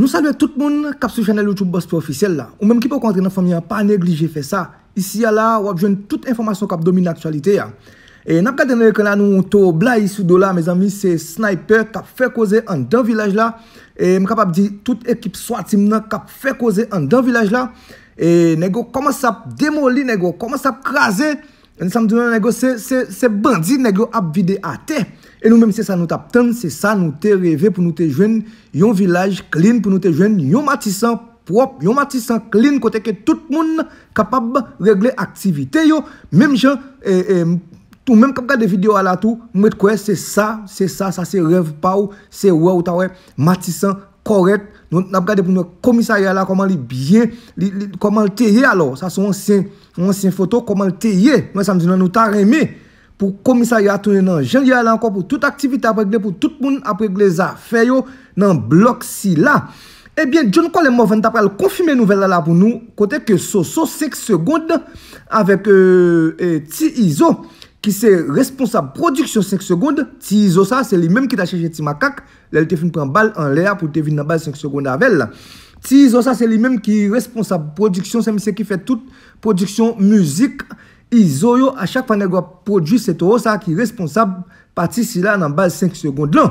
Nou salve tout moun kap sou chanel Youtube Boss Pro ofisyel la. Ou menm ki pou kontre nan fami an pa neglije fe sa. Isi ya la wap jwen tout informasyon kap domine aktualite ya. E nap kade nou ekwena nou to bla yi sou do la me zanmi se sniper kap fe koze an dan vilaj la. E m kap ap di tout ekip swatim nan kap fe koze an dan vilaj la. E negyo koman sa ap demoli negyo koman sa ap kraze. E nisam di nan negyo se bandi negyo ap vide ate. E nou mèm se sa nou tapten, se sa nou te revè pou nou te jwen yon vilaj klin pou nou te jwen yon matisan prop, yon matisan klin kote ke tout moun kapab regle aktivite yo. Mèm jan, eh, eh, tout mèm kap gade video ala tou, mèm et kwe se sa, se sa, sa se rev pa ou, se wè ou ta wè matisan korek. Nou nap gade pou nou komisaryala koman li byen, koman li teye alo, sa sou ansyen foto koman li teye, nou sa mzina nou ta remè. pou komisa yon atounen nan jan, yon yon yon anko pou tout aktivite apregle pou tout moun apregle zafeyo nan blok si la. Ebyen, joun kwa le mou vant aprel konfime nouvel ala pou nou, kote ke Soso 5 seconde avek euh, Ti Izo, ki se responsab prodiksyon 5 seconde. Ti Izo sa, se li menm ki ta cheje ti makak, lel te fin pran bal an lea pou te vin nan bal 5 seconde avel. Ti Izo sa, se li menm ki responsab prodiksyon, se mi se ki fe tout prodiksyon mouzik, I zoyo a chak fane gwa produ se to ho sa ki responsab pati sila nan bal 5 segonde lon.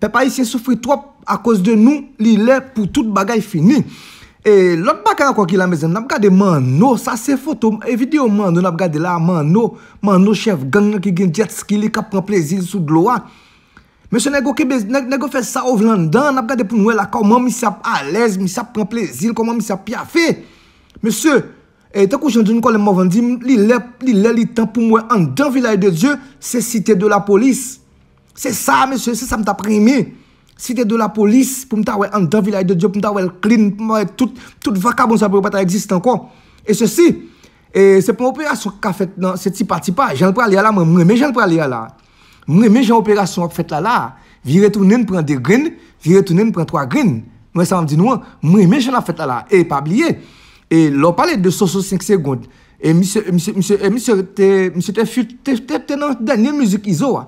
Pe pa isye soufri trop a koz de nou li lè pou tout bagay fini. E lòt bagay an kwa ki la mezen, nab gade man nou, sa se foto, evidio man nou nab gade la man nou, man nou chev gang nge ki gen jet ski li kap pran plezil sou glouan. Mese nègo ke bez, nègo fè sa ovlan dan, nab gade pou nou e la kawman, mi sap alez, mi sap pran plezil, koman mi sap pyafe. Mese, e te kou jan di nou kwa le mou vandim, li lè, li lè li tan pou mwen andan vilay de Diyo, se site de la polis. Se sa mè se se sa mè ta premi Si te de la polis pou mè ta wè an davilay de diop Pou mè ta wè l'klin pou mè wè tout Tout vakabon sa pou wè pata existan kon E se si E se pou mè operasyon ka fet nan se tipa tipa Jan pral yala mè mè jan pral yala Mè mè jan operasyon wè fet lala Vi retounen pran de grin Vi retounen pran 3 grin Mè sa mè di nou mè mè jan la fet lala E pabliye E lò pale de sosos 5 segonde E mè se te fute Tenan danye müzik izo wè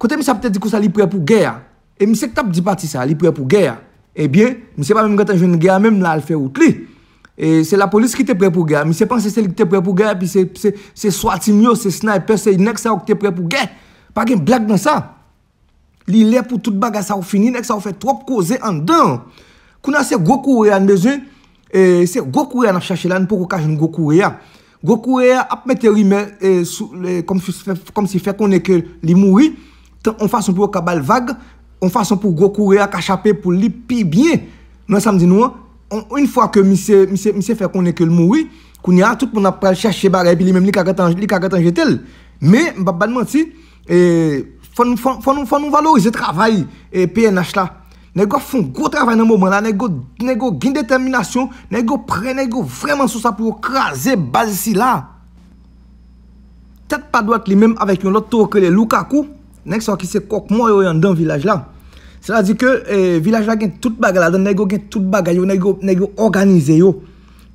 Kote mi sa petè di kou sa li pre pou gè ya, e mi se k tap di pati sa li pre pou gè ya, e eh bie, mi se pa mèm gèta jouni gè ya mèm la al fè out li. E se la polis ki te pre pou gè ya, mi se pan se se li ki te pre pou gè ya, pi se swati myo, se sniper, se inèk sa ou ki te pre pou gè ya. Pa gen blèk nan sa. Li lè pou tout baga sa ou fini, inèk sa ou fè trop koze andan. Kou nan se go kou re an bezè, e se go kou re an ap chache lan pou kou kajen go kou re ya. Go kou re ya ap mette rime, e, kom si fè konè ke li m On fason pou yo kabal vage, on fason pou go koure ak a chape pou li pi bine. Nou an samdi nou an, un fwa ke mi se fè konen ke l moui, kouni an, tout moun ap pral chèche barè, pi li mèm li kagat anjetel. Mè, mbap banman ti, fò nou valorize travay, e PNH la. Nè go foun go travay nan mouman la, nè go gin determinasyon, nè go pre, nè go vreman sou sa pou yo krasè, bazi si la. Tèt pa dwat li mèm avèk yon lot to krele lou kakou, Nèk sa wakise kokmò yo yon dan vilaj la. Sè la di ke e, vilaj la gen tout bagay la dan nèk yo gen tout bagay yo, nèk yo nèk yo organize yo.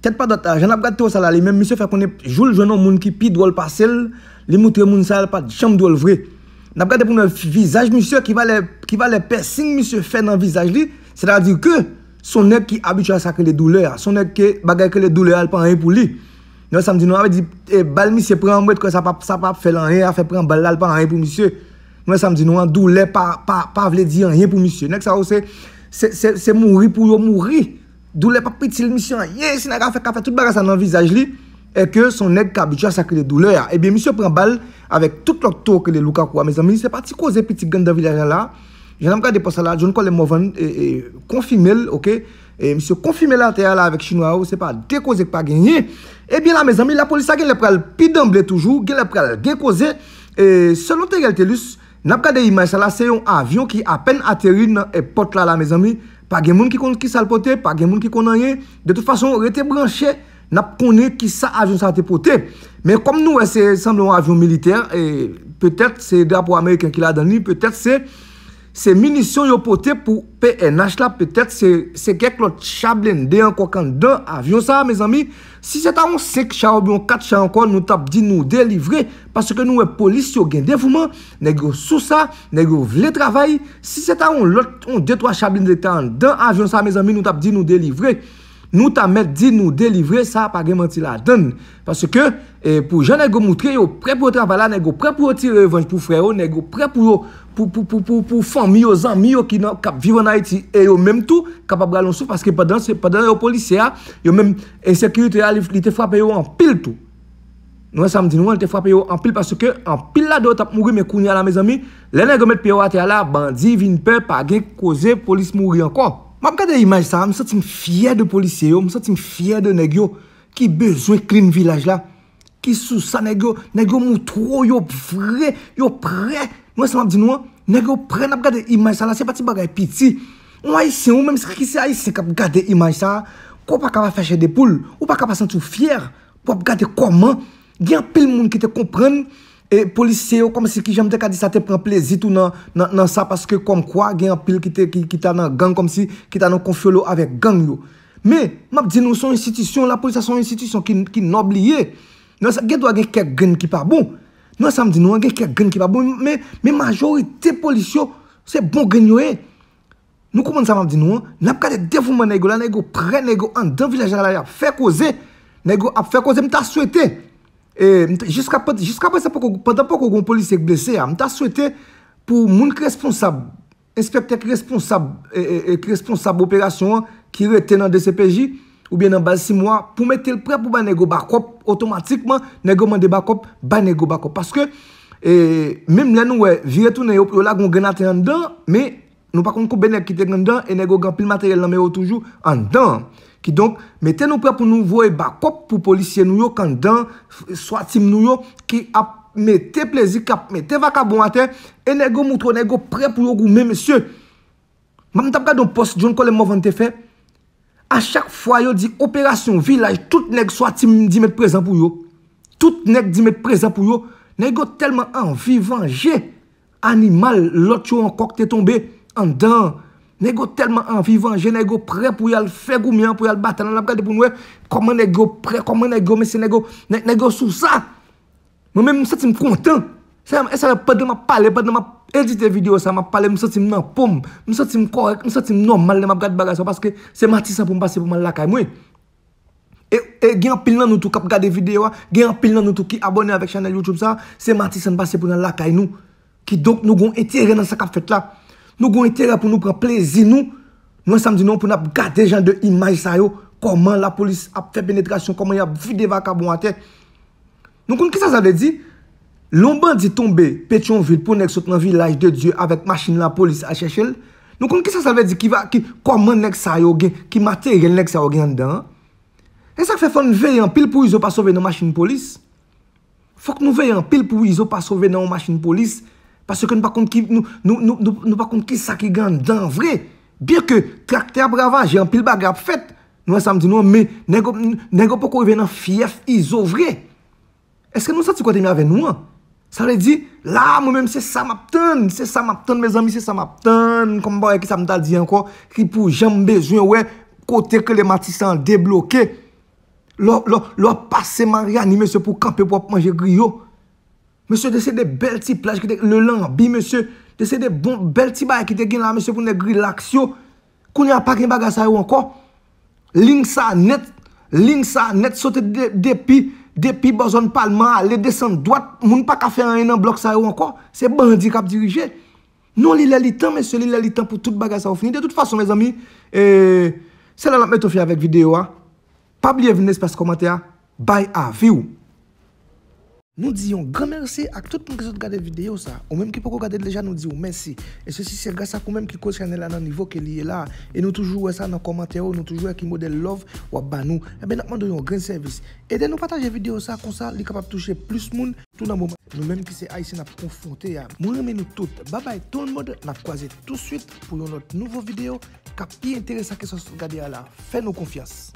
Tèt pa dot a, jan ap gade te wos ala li, mèm misyo fè konen joul jounon moun ki pi dwol pasel, li moutre moun sa al pa chanm dwol vre. Nap gade pou nou visaj misyo ki va le pe sin misyo fè nan visaj li, sè la di ke son nèk ki abitua sa ke le doule a, son nèk ki bagay ke le doule al pa anye pou li. Nèk sa m di nou ap di e, bal misyo pre an mwet kwa sa pa fe lanye a, fe pre an bal la al pa anye pou misyo. Mwen sa mdi nou an dou le pa pa pa vle di an yen pou misyo. Nek sa ou se se se se mounri pou yo mounri. Dou le pa pitil misyo an yen. Sinaga fe ka fe tout bagas an an visaj li. Eke son neg ka bitu eh oh, eh a sakri de doule. Ebyen misyo pren bal avek tout lok tou ke de luka kwa. Me zami se pati koze pitik ganda vile a la. Jene mkade posa la. Joun kole mouvan konfime l. Ok. E misyo konfime l a te a la avek chino a ou. Se pa dekoze kpa genye. Ebyen la me zami la polisa gen le pral pi damble toujou. Gen le pral dekoze. Nap kade imay sa la se yon avyon ki apen ateri nan e pot la la me zami, pa gen moun ki konan ki salpote, pa gen moun ki konan ye, de tout fason rete branche, nap konen ki sa avyon salte pote. Men kom nou eh, se semblou avyon militer, e eh, petet se drapo Amerikan ki la dani, petet se... Se minisyon yo pote pou PNH la, petet se kek lot chablen de an kwa kan dan avyon sa, me zami, si se ta on sek chablen, kat chan kon, nou tap di nou delivre, paske nou e polis yo gen devouman, negyo sou sa, negyo vle travay, si se ta on lot, on detwa chablen de tan dan avyon sa, me zami, nou tap di nou delivre, nou ta met di nou delivre sa pa gen menti la den. Paske e, pou jan e go moutre, yo pre pou travala, ne go pre pou otir revanche pou freyo, ne go pre pou fami yo zami yo ki kap vivo nan iti, e yo menm tou kap ap galon sou, paske padan yo polisi ya, yo menm e sekiru te ya li te fwape yo an pil tou. Nou e samdi nou an li te fwape yo an pil paske an pil la do tap mouri me kouni ala me zami, le ne go met pi yo ati ala, bandi vin pe pa gen koze polis mouri an kon. Mwen ap gade imaj sa, mwen sote m fiyer de polisye yo, mwen sote m fiyer de negyo ki bezwen klin vilaj la, ki sou sa negyo, negyo moutro yo, yo vre, yo pre, mwen se m ap di nou an, negyo pre, mwen ap gade imaj sa la, se pati bagay piti, mwen aise yon, mwen mse kise aise k ap gade imaj sa, kou pa kava fèche de poule, kou pa kava sentou fyer, pou ap gade koman, diyan pil moun ki te kompran, E polisye yo kom si ki jam de kadi sa te pren plezit ou nan sa Paske kom kwa gen apil ki ta nan gang kom si ki ta nan konfyo lo ave gang yo Me, map di nou son institisyon la, polisya son institisyon ki nobliye Gen do a gen ke gen ki pa bon Nan sa map di nou an gen ke gen ki pa bon Me, me majorite polisyo se bon gen yo e Nou kouman sa map di nou an Nap kade devouman nè go la, nè go pre, nè go an, dan vila jala ya fek oze Nè go ap fek oze mta swete E, jiska pas apok ou kon polis ek blese, mta souwete pou moun kresponsab, inspepte kresponsab e, e, operasyon ki retenan de sepeji, ou bien nan basi si mwa pou mette l pre pou bay negro bakop, otomatikman negro mande bakop, bay negro bakop. Paske, mwen mwen wè, viretounen yo la kon genate yon dan, me... Nou pakoun koube neg ki te gandan, e neg o gampil materyel nan mero toujou, andan, ki donk, me te nou pre pou nou voye bakop pou polisyen nou yo, kandan, swatim nou yo, ki ap me te plezi kap, me te vaka bon aten, e neg o moutro, neg o pre pou yo goume, mese, mam tapka don post, joun kolèm mou vante fe, a chak fwa yo di operasyon vilaj, tout neg swatim di met prezant pou yo, tout neg di met prezant pou yo, neg o telman an vivanje, animal, lot yo an kok te tombe, Andan, negyo telman an vivanje, negyo pre pou yal fe goumyan, pou yal batan, an ap gade pou noue, koman negyo pre, koman negyo mesi, negyo sou sa. Mwen mwen mwen setim prontan. Sa yaman, e sa yaman padan mwen pale, padan mwen edite video sa, mwen pale, mwen setim nan poum, mwen setim korek, mwen setim normal, an ap gade bagay sa, paske se matisan pou mwen basi pou mwen lakay, mwen. E gen apil nan nou tou kap gade video, gen apil nan nou tou ki abone avèk chanel Youtube sa, se matisan basi pou mwen lakay nou, ki donk nou goun etire nan sa kap fet la. Nou gwen itera pou nou pran plezi nou. Non, nou an samdi nou pou nou ap gade jan de imaj sa yo. Koman la polis ap fe penetrasyon. Koman ya videva kabon a te. Nou kon ki sa zade di. Lombandi tombe Petionville pou nek sotan vilaj de Diyo. Avet masin la polis a Chechel. Nou kon ki sa zade di ki va. Ki koman nek sa yo gen. Ki materyel nek sa yo gen dan. E sa fe fon veyan pil pou izo pa sove nan masin polis. Fok nou veyan pil pou izo pa sove nan masin polis. Paske nou pa kont ki sa ki gan dan vre. Bir ke trakte a brava, jen pil baga ap fet. Nou an sa m di nou an, men, nen go pou kou ven an fief, iso vre. Eske nou sa ti kwa teme aven nou an? Sa le di, la, mou men se sa map ton, se sa map ton, me zan mi se sa map ton. Kom ba wè ki sa m dal di an kwa, ki pou jen bezwen wè, kote ke le mati san deblokè. Lò pase maryan, ni mè se pou kampe pou ap manje griyo. Mese, dese de bel ti plaj ki te le lan bi, mese. Dese de bel ti bay ki te gin non, eh, la, mese, pou ne gri laksyo. Koun ya pak ni bagay sa yo anko. Ling sa net, ling sa net, sote depi, depi bozon palman, ale desen doat. Moun pa kafe an enan blok sa yo anko. Se bandi kap dirije. Non li lalitan, mese, li lalitan pou tout bagay sa yo fini. De tout fason, mez ami, se la la meto fi avèk videyo. Pa bliye vine espè se komante ya, bay avi ou. Nous disons grand merci à tout le monde qui a regardé la vidéo. Ça. Ou même qui pour regarder déjà, nous disons merci. Et ceci, c'est grâce à vous même qui cause regardé à vidéo. niveau qu'il est là. Et nous toujours ça dans les commentaires, nous toujours qui modèle love ou à nous. Et eh bien, nous demandons un grand service. Et de nous partager la vidéo, ça, comme ça, nous capable de toucher plus de monde tout dans moment. Nous même qui c'est haïtien, nous confronté à hein. nous nous tous, Bye bye tout le monde, nous croisé tout de suite pour une autre nouvelle vidéo. Qui est intéressant que ce soit regardé là. Faites-nous confiance.